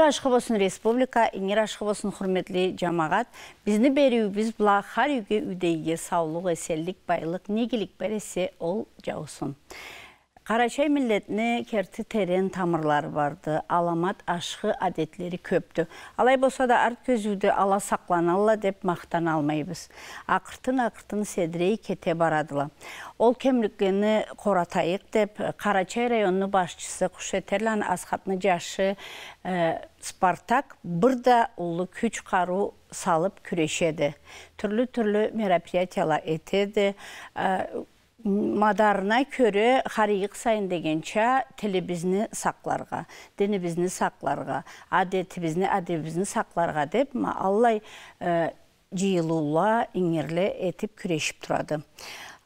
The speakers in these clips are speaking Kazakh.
Мир ашқы босын республика, мир ашқы босын құрметлі жамағат. Бізні беру біз бұла қар үйге үдейге саулық, әселдік байлық, негілік бәресе ол жаусын. Қарачай милетіне керті терен тамырлар барды, аламат ашқы адетлері көпті. Алай болса да арт көзуді ала сақланалла деп мақтан алмайбыз. Ақыртын-ақыртын седірей кете барадыла. Ол кемлікгені қоратайық деп, Қарачай районны башчысы Құшетерлан Асхатны жашы Спартак бірді ұлы күч қару салып күрешеді. Түрлі-түрлі мероприятиялар етеді мадарына көрі қарайық сайын дегенше тілі бізіні сақларға, діні бізіні сақларға, бізіні, адеті сақларға деп, Аллай жиылуыла жиылула, етіп күрешіп тұрады.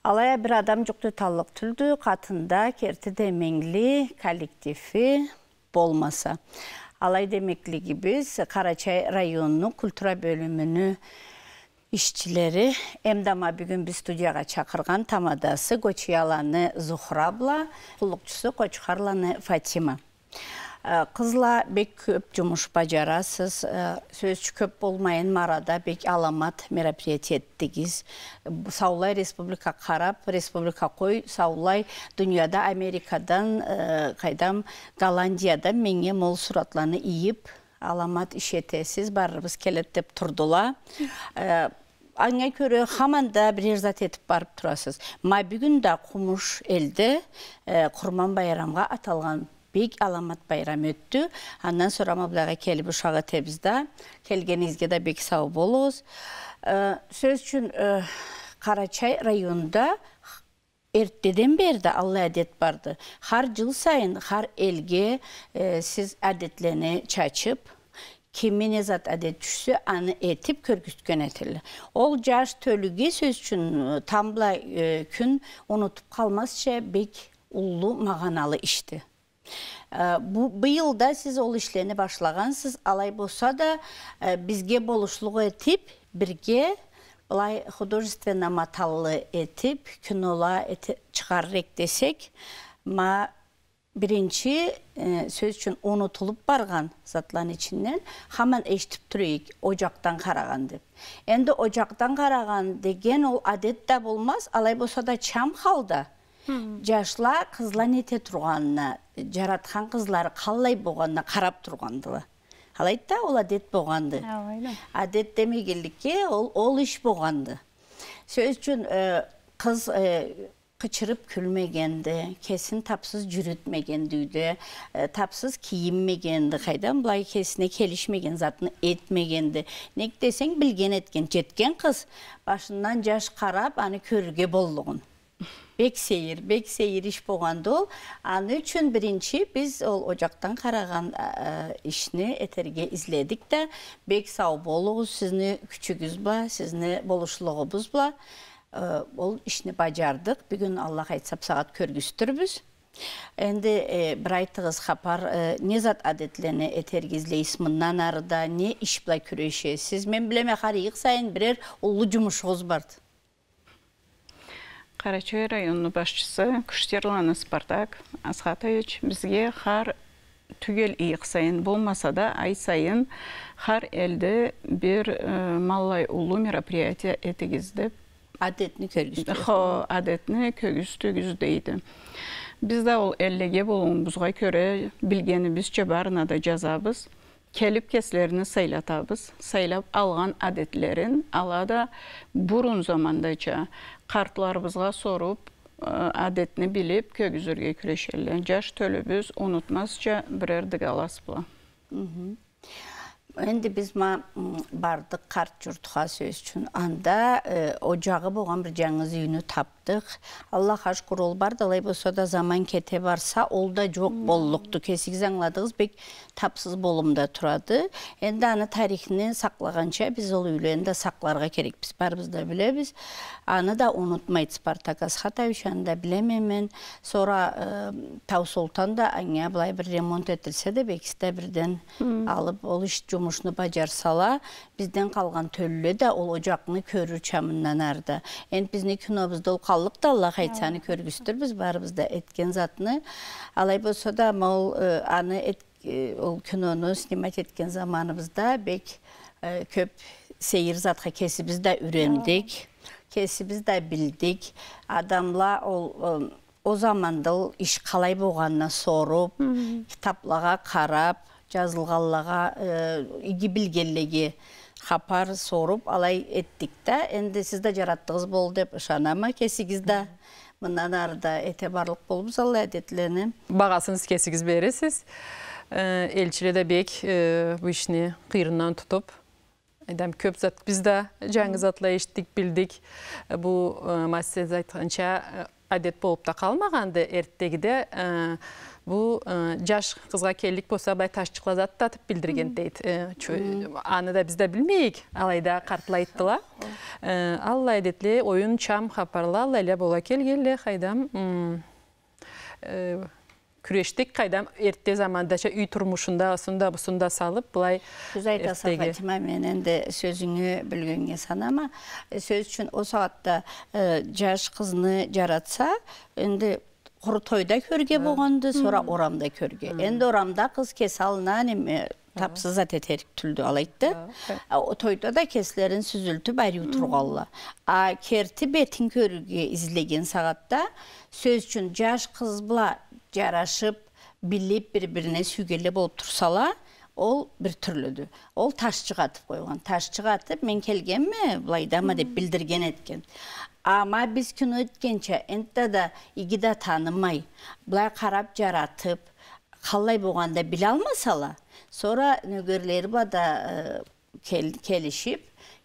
Алая бір адам жоқты таллық түлді, қатында керті демеңлі коллективі болмаса. Алай демеклігі біз Қарачай районының культура бөлімінің, işçileri Emdama bir чақырған тамадасы studiyaya çakırgan tamadası Goçiyalanı Zuhrabla, kulukçusu Қызла бек көп жұмыш бажарасыз, сөз көп болмайын марада бек аламат мероприятеттігіз. Саулай республика қарап, республика қой, саулай дүнияда Америкадан, қайдам Голландияда менге мол сұратланы иіп, аламат ішетесіз, барыбыз келет деп тұрдыла аңа көрі хаманда бір зат етіп барып тұрасыз. май бүгін да кумуш элде курман байрамга аталган бек аламат байрам өтті. андан сурама булагы келип ушагы тебизда келгениңизге да бек сау болуңуз сөз үчүн Қарачай районунда эртеден берді алла әдет барды хар жыл сайын хар елге сіз әдетлені чачып кеммене зат әдет түшсі аны етіп көргізген әтілі. Ол жаш төліге сөз үшін тамбыла күн ұнытып қалмасша бек ұллы мағаналы ішті. Бұл бұйылда сіз ол ішлені сіз алай болса да бізге болушылығы етіп, бірге былай художественно маталлы етіп, ола етіп, шығаррек десек, ма бірінші сөз үшін ұнытылып барған затлан ішінен хаман естіп тұрайық о жақтан қараған деп енді о жақтан қараған деген ол әдет та болмас алай болса да чам халда жашла қызла нете тұрғанына жаратқан қызлары қалай болғанына қарап тұрғанды алайт да ол әдет болғанды әдет демегендікке ол ол іш болғанды сөз үшін қыз кычырып күлмегенді кесін тапсыз жүрүтмегендүүдү ә, тапсыз кийинмегенди кайдан былай кесине келишмеген затыны этмегенди нек десең билген эткен жеткен кыз башынан жаш карап аны көрүгө болдугун бек сейир бек сейир иш ол аны үчүн биринчи биз ол о қараған караган ишни этерге изледик да бек сау болуңуз сізні күчігіз ба сиздин болушулугубуз ол ішіне бажардық бүгін аллах айтсап сағат көргістіріміз. Енді бір айтығыз қапар, не зат әдетлені әтергізлейсіз мұннан арыда, не іш бұлай Сіз Мен білеме иық сайын бірер ұлы ғоз барды. Қарачөй районының басшысы Күштерланы Спартак Асхатович бізге қар түгел иық сайын болмаса да ай сайын қар әлді бір малай ұлы мероприятия әтігіздіп, әдетні көргізді. хо әдетні көгісті күздейді бізде ол әллеге болуымызға көре білгенімізше барына да жазабыз келіп кеслеріні сайлатабыз сайлап алған әдетлерін алада бұрын замандайша қартларыбызға сорып әдетні біліп көгізірге күрешелер жаш төлібіз ұнытмасша бірер дігалас Енді біз ма бардық қарт жұртқа сөз үшін. Анда ожағы болған бір жаңыз үйіні таптық. Алла қашқыр ол бар, далай болса да заман кете барса, ол да жоқ боллықты. Кесігіз аңладығыз, бек тапсыз болымда тұрады. Енді аны тарихыны сақлағанша біз ол үйлерді сақларға керек. Біз барбыз да білебіз. Аны да ұнытмайды Спартак Асхатович, аны да білемемен. сора ә, Тау да былай бір ремонт етілсе де, бірден алып, ол іш турмушну бажарсала бізден қалған төллө да ол ожакны әрді. чамынданарды энди биздин кинобузда ол қалып да аллах айтсаны э, көргүстүр биз э, баарыбыз да затны алай болсо да ол аны ол кинону снимать эткен заманыбызда бек э, көп сейир затқа кесибиз да үйрөндүк кесибиз да билдик адамла ол о замандыл иш қалай болғанына сорып китапларға қарап жазылғаллаға э, үйге хапар сорып алай еттік та енді сізді жараттығыз бол деп ышанама кесігіз да мындан арда әте барлық болып зал әдетлені бағасын кесігіз бересіз э, элчиле де бек э, бу ишни кыйрынан тутуп көп зат біз да жаңы ештік білдік. Бұл мәсіз айтқанша әдет болып та қалмағанды әрттегіде бұл жаш қызға келдік болса бай ташчықлаз атып білдірген дейді аны да да білмейік алайда қартыл айттыла аллай детле ойын чам хапарла лайля бола келгеле қайдам күрештік қайдам ерте замандача үй тұрмышында осында бұсында салып былай сіз айтасың фатима мен енді сөзіңі білгенге санама сөз үшін о саатта жаш қызны жаратса енді құр тойда көрге болғанды сора орамда көрге енді орамда қыз алына эме тапсыз әтетерік түлді алайтты ә, тойда да кеслерін сүзілтіп бәрі ұтырғалы. а керті бетін көрге излеген сағатта сөз үшін жаш қыз бұла жарашып біліп бір біріне сүйгелі болып тұрсала ол бір түрліді ол таш шығатып қойған таш шығатып мен келгенме ма деп білдірген еткен ама біз күн өткенше енді да игида танымай былай қарап жаратып қалай болғанда біле алмасала сора нөгерлері бада ә,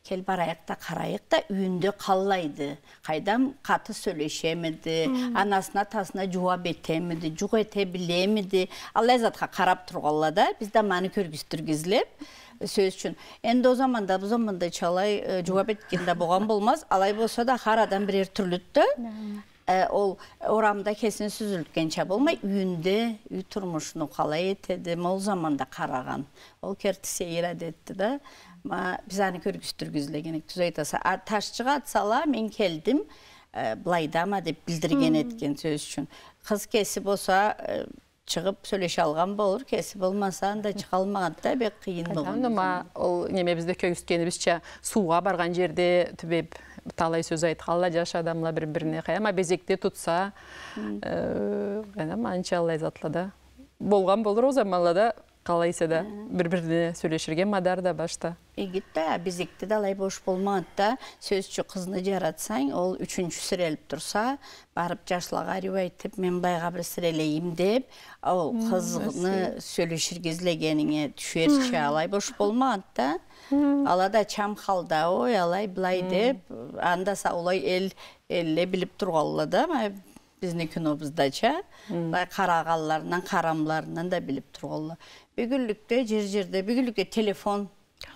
кел барайық та қарайық та үйінде қалайды қайдам қаты сөйлешемеді анасына тасына жуап етемеді жоқ ете білемеді ал қарап тұрғала да бізді маны көргіздіргізлеп сөз үшін енді о заманда бұл заманда чалай жуап еткен болған болмас алай болса да әр адам бірер түрлі ол орамда кесін сүзілткенше болмай үйінде үй тұрмышын қалай етеді ол заманда қараған ол кертісе әдетті да біз аны көргізтіргізіле түз айтаса, ташчыға атсала мен келдім былай деп білдірген еткен сөз үшін қыз кесі болса шығып сөйлеше алған болыр кесі болмаса анда шыға да бек қиын болған ол неме бізде көгіскенімізше суға барған жерде түбеп талай сөз айтканла жаш адамлар бір бирине қаяма безекте тутса анчалай болған қалайсы да бір біріне сөйлешірген мадар да башта егітті безекті де алай бош болмады да сөзші қызны жаратсаң ол үшінші сіреліп тұрса барып жашылаға рю айтып мен байға бір сірелейім деп ол кызны сөйлешір кезлегеніңе алай бош болмады да алада чам ой алай былай деп анда саулай ел элле билип тургалла да біздің кинобызда жа былай қарағанларынан да біліп тұрғанла бүгүнлүктө жер жерде бүгүнлүктө телефон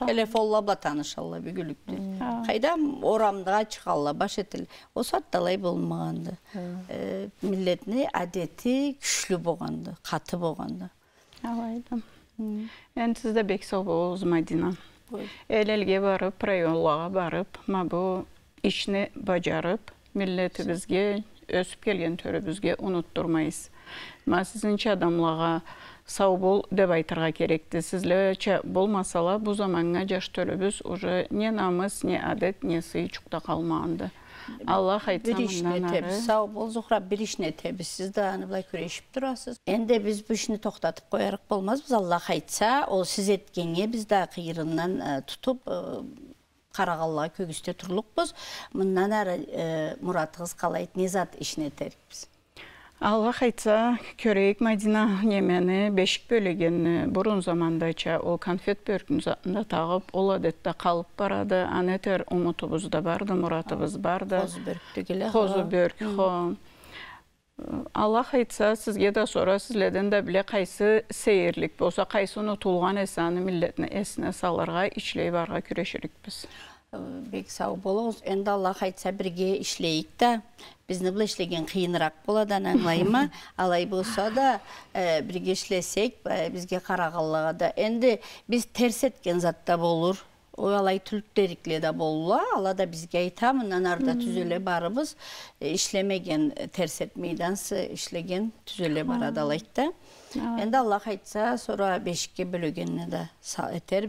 телефонла бла таанышалла бүгүнлүктө кайда орамдыга баш этил осатталай болмағанды. милдеттин адети күчлүү болғанды, каты болгонду енді айдам мен бек бексооба эл элге барып районлаға барып мабу ишни бажарып миллетибизге өсіп келген төрөбүзгө унуттурмайбыз мына сиздинче сау бол деп айтырга керекти бұл масала бул заманға жаш төрөбүз уже не намыс не әдет не сый қалмағанды калмаганды аллах айтса сау бол зухра бир ишине тебиз сиз да аны былай күрөшүп турасыз энди биз тоқтатып ишини болмас коерак аллах айтса ол сіз еткенге біз да кыйрынынан тутуп қарағалла көгісте тұрлықпыз мындан әрі мұратығыз қалайды не зат ішіне біз? Алға айтса көрейік мадина немені бешік бөлеген бұрын замандайша ол конфет затында тағып ол әдетте қалып барады анетер ұмытыбыз да барды мұратыбыз барды қозы бөрк дегеле бөрк алла айтса сізге да сора сізледен да біле қайсы сейірлік болса қайсы ұнутулған әсаны милләтне әсіне саларға, ішілей барға біз. Ә, бек сау болуыз. енді алла айтса бірге ішілейік та бізді бұл ішілеген қиынырақ боладан аңлайма алай болса да ә, бірге ішілесек, бізге қарағаллаға да енді біз терсеткен затта болыр олай түліктерікле да болла алада бізге айтамын анарда түзілі барыбыз ішлемеген терсет мейдансы ішлеген түзілі барады алайтты. енді аллах айтса сұра бешикке бөлөгенне да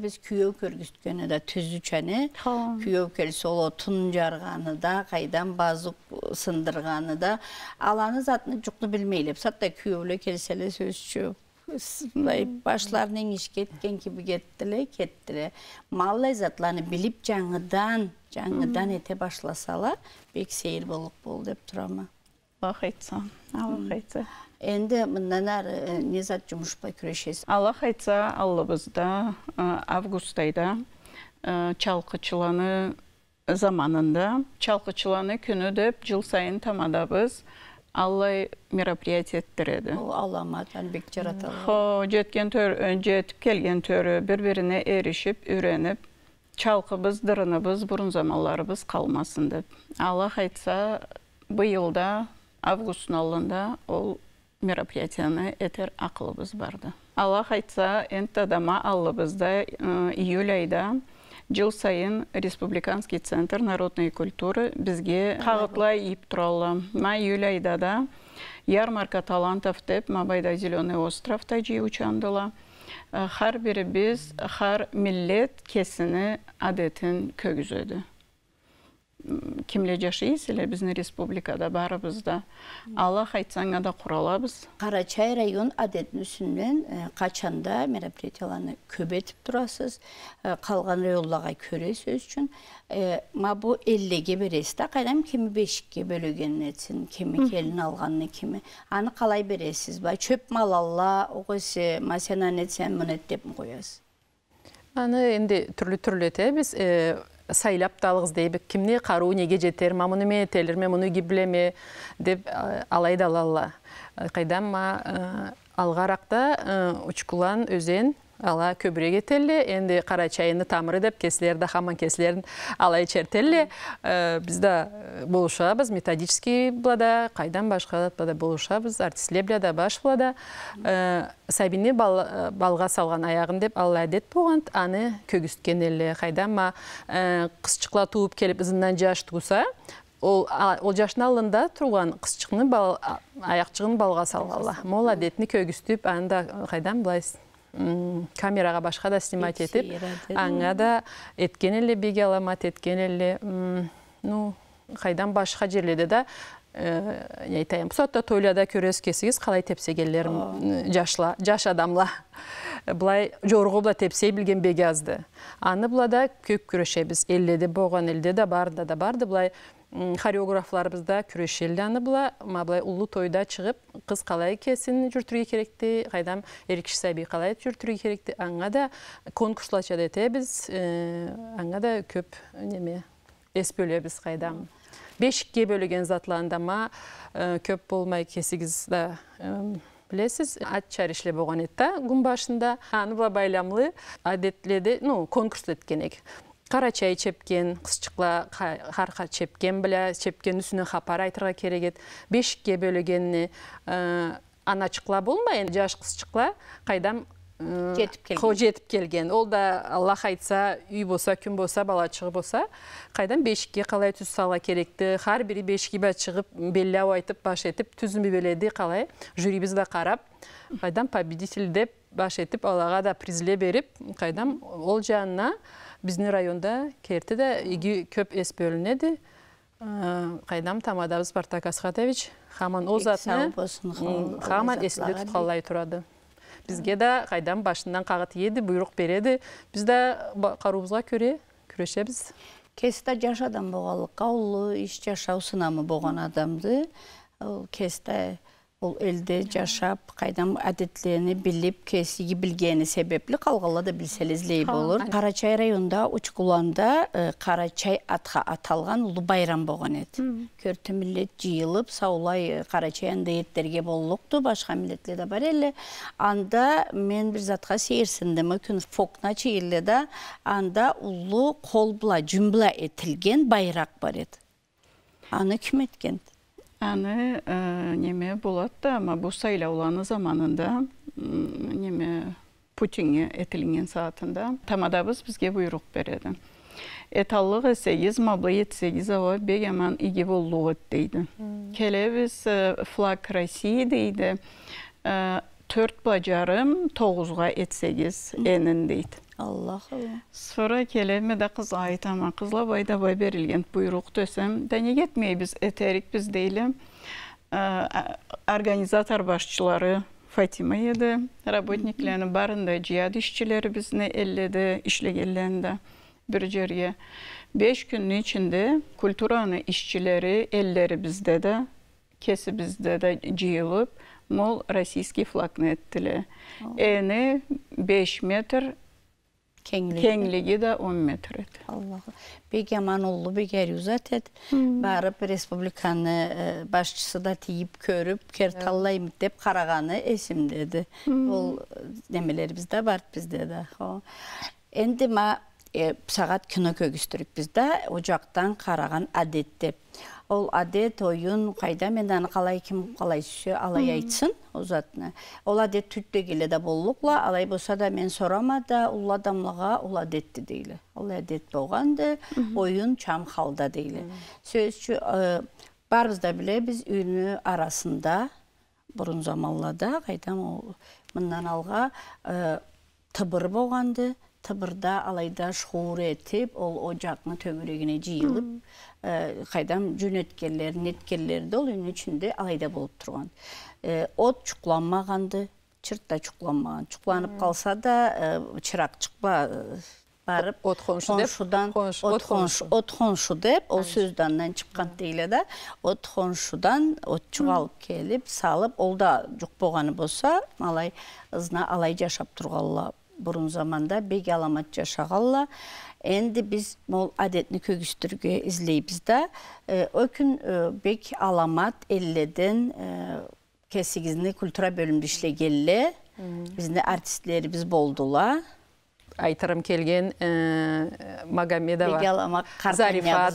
біз күйөө көргүзгөнү да үшені, күйөө келсе ол тун жарғаны да қайдан базып сындырғаны да аланы затны жұқты билмей эле күйеулі күйөө келсе Бай башларның еш кеткен кебі кеттілі, кеттілі. Маллай затланы біліп жаңыдан, жаңыдан эте башласала бек сейил болуп бол деп тұрама. Аллах айтса, Аллах айтса. Әнді мындан ары не зат жұмышпай күрешесі? Аллах айтса, Аллабызда август айда чалқычыланы заманында чалқычыланы күні деп жыл сайын тамадабыз аллай мероприятиеттері ол аламат әлбек жараталы жеткен төр э, жетіп келген төрі бір біріне ерішіп үйреніп чалқыбыз дырыныбыз бұрын замаларыбыз қалмасын деп аллах айтса бұйылда, августтың алында ол мероприятияны әтер ақылыбыз барды аллах айтса адама аллыбызда э, июль айда жыл сайын республиканский центр народной культуры бізге қағытлай иіп тұралы ма июль ярмарка талантов деп мабайда зеленый островта жиі учандыла э, Хар бірі біз хар миллет кесіні әдетін көгізеді кімле жашайбыз эле біздің республикада баарыбызда алла айтсаңа да куралабыз кара қарачай район адеттин үстүнөн качанда мероприятияларны көбөйтүп турасыз калган райондорго көрөсүз ма мабу эллиге бересиз да кайдам кими бешикке бөлөгөнүнетсин кими келін алғанын кими аны бересіз ба чөп осы окойсе масяна нетсен мунет деп коесуз аны энди түрлі түрлү сайлап талғыз дейбі кімне қару неге жетер ма мұны ме телір ме мұны ме деп алайдалалла қайдан ма алғарақта учкулан өзен ала көбірек етелі енді қара чайыны тамыры деп кесілерді хаман кесілерін ала чертелі. Бізді э, бізді э, болушабыз методический блада қайдан башқа блада болушабыз артисле блада баш блада ә, балға салған аяғын деп ал әдет болған аны көгісткен елі қайдан ма қысшықла туып келіп ызынан жаш туса ол ол жашын алында тұрған қысчықны бал, балға салғалы мол әдетіні көгістіп анда қайдан камераға башқа да снимать етіп аңа да еткен эле беге аламат еткен эле қайдан кайдан башка жерлерде да э, не айтайын сотто тойлада көрес кесігіз, калай тепсегенлер жашла жаш адамла былай жорго була тепсей билген беге азды аны булада көп күрөшөбүз элде де болгон элде да да барды былай хореографтарыбызда күрешелді бұла ма былай улуу тойда шығып қыз қалай кесін жүртіруге керекті қайдам эркиш саби калай жүртүргө керекті аңға да конкурслар біз, э, аңға да көп неме эс бөлебіз қайдам бешікке бөлөгөн затландама э, көп болмай кесигиз да э, білесіз ат чәрешле болған еді да күн байламлы ну конкурс қара чай чепкен қысшықла қарқа чепкен біле, чепкен үсінің хапар айтырға керек Бешікке бешикке э, ана чықла болмайын. жаш қысшықла қайдам э, жетіп келген жетіп келген ол да аллах айтса үй болса күн болса бала шығы болса қайдан бешікке қалай түз сала керекті Қар бірі бешікке шығып белляу айтып баш етіп түзін қалай жюрибіз қарап қайдан победитель деп баш этип аларга да призле беріп, кайдам ол жанына биздин районда керті да иги көп эс бөлүнеди кайдам тамадабыз спартак асхатович хаман ол затны хаман эсинде туткалай турады бизге да кайдам башынан қағыт еді, буйрук береди биз да көре, көрө күрөшөбүз кесте жаш адам болгонлукка қаулы, иш жашоо сынамы болгон адамды кесте ол елде жашап қайдан әдетлеріні біліп кесігі білгені себеплі қалғала да білселезлей болыр қарачай районда учкуланда қарачай э, атқа аталған ұлы байрам болған еді көрті милет жиылып саулай қарачай э, еттерге болылықты башқа милетлер де бар эле анда мен бір затқа сейірсінді күн фокна чииле да анда ұлы қол була етілген этилген байрак бар еді аны ким еткенді Әні э, неме болады да, бұл сайлауланы заманында неме Путинге етілінген сағатында тамадабыз бізге бұйрық береді. Әталығы сегіз маблы сегіз ауа бегеман игево луғыт дейді. Келебіз э, флаг России дейді. Э, төрт бажарым тоғызға етсегіз әнін дейді аллах сұра келеме да қыз айтама қызға бай давай берілген бұйрық десем не кетмейбіз етерік біз дейлі ә, организатор басшылары фатима еді работниклері барында джиад ішшілері бізне елледі ішлегенлерінде бір жерге 5 күннің ішінде культураны ішшілері елдері бізде де кесі бізде де жиылып мол российский флаг еттілі ені 5 метр кеңлиги кеңлиги да он метр эт беги амануулу әрі барып республиканы башчысы да тиіп, көріп, кер деп караганы эсимдеди бул немелерибиз да бар бизде да хо ма сағат кино көгүстүрүкпүз да ол жактан қараған адет ол әдет ойын қайда мен қалай кім қалай сүйсе алай айтсын ол ол әдет келе келеді алай болса да мен да, ұл адамлыға ол әдетті дейлі ол әдет болғанды ойын чам халда дейлі сөзші барбыз да білебіз үйіні арасында бұрын замаллада, қайдам ол алға тыбыр болғанды тыбырда алайда шуур этип ол ожактын төңүрөгүнө жыйылып кайдан жөнөткерлер неткерлер да ол үйнүн ичинде алайда болуп турган от чукуланмаганды чыртта да чукуланмаган қалса калса да чырак чыкпа барып от коншудан от деп ол сөздү андан чыккан да от хоншудан, отчуга алып келип салып ол да болса болсо алай жашап тургалла бұрын заманда бек аламат жашағалла енді біз мол әдетні көгістірге іздейбіз да өкін бек аламат элледен кесигизни культура бөлімді иштегелле біздің біз болдыла айтырым келген магомедова зарифа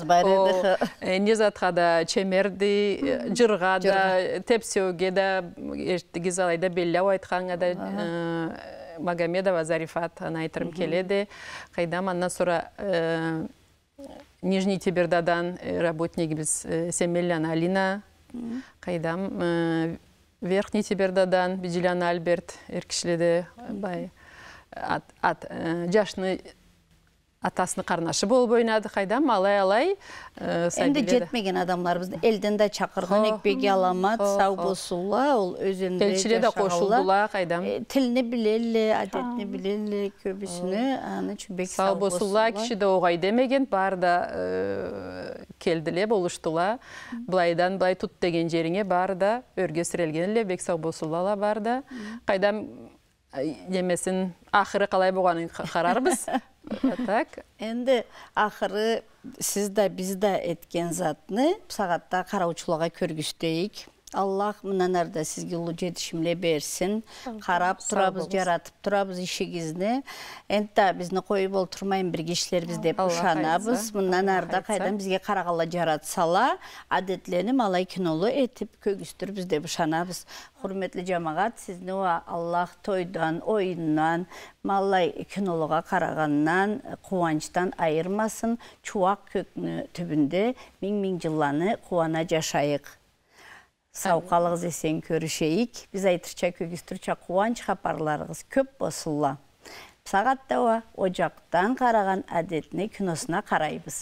низатқа да чемерді жырға да тепсеуге да эртиги алайда да магомедова зарифат айтырым келеді қайдам аннан сұра э, нижний тебердадан э, работнигибиз э, семелян алина Қайдам, верхний тебердадан бижилян альберт эркишледе бай ат жашны атасының қарнашы болып ойнады қайда малай алай э, енді жетмеген адамдарымызды елден да шақырған екпеге аламат сау болсула ол өзінде элчиле да кошулдула білелі тилини білелі адетини билели көбүсүнү аны чүбек сау болсула киши де демеген бар да э, келдиле болуштула былайдан былай тут деген жеріңе бар да өрге сирелген эле бек сау болсула бар да қайдам емесін ақыры қалай болғанын қарарбыз так енді ақыры сіз да біз да еткен затны сағатта қараушыларға көргіштейік аллах мындан арда сизге улуу жетишимле берсин карап турабыз жаратып турабыз ишигизди энта бизди коюп олтурмайын бирге иштербиз деп ышанабыз мындан арда кайдан бизге карагала жаратсала адеттенип алай кинолу этип көгүстүрбүз деп ышанабыз урметтүү жамагат сизди аллах тойдон оюндан малай кинолуга караганынан кубанычтан айырмасын чубак көктүн түбүндө миң миң жылланы кубана жашайык сау қалығыз есен көрішейік біз айтырша көгістірча қуаныш хабарларыңыз көп босылла. сағат дауа о жақтан қараған әдетіне киносына қарайбыз